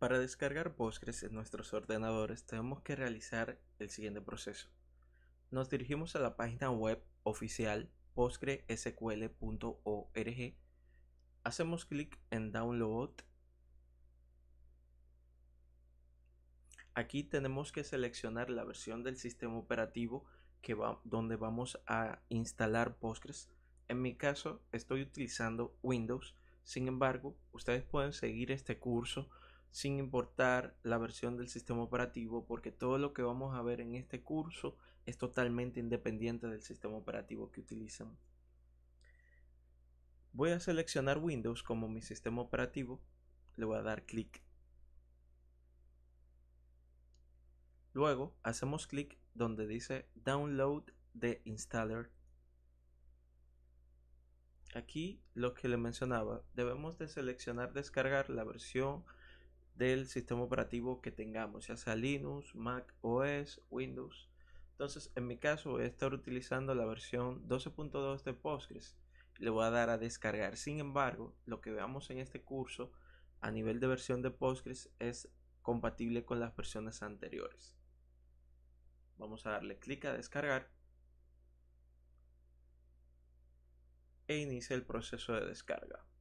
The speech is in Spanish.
Para descargar Postgres en nuestros ordenadores tenemos que realizar el siguiente proceso. Nos dirigimos a la página web oficial postgresql.org. Hacemos clic en Download. Aquí tenemos que seleccionar la versión del sistema operativo que va, donde vamos a instalar Postgres. En mi caso estoy utilizando Windows. Sin embargo, ustedes pueden seguir este curso sin importar la versión del sistema operativo porque todo lo que vamos a ver en este curso es totalmente independiente del sistema operativo que utilizan. Voy a seleccionar Windows como mi sistema operativo, le voy a dar clic. Luego hacemos clic donde dice Download the Installer. Aquí lo que le mencionaba, debemos de seleccionar descargar la versión del sistema operativo que tengamos, ya sea Linux, Mac OS, Windows. Entonces, en mi caso voy a estar utilizando la versión 12.2 de Postgres. Le voy a dar a descargar. Sin embargo, lo que veamos en este curso a nivel de versión de Postgres es compatible con las versiones anteriores. Vamos a darle clic a descargar. E inicia el proceso de descarga.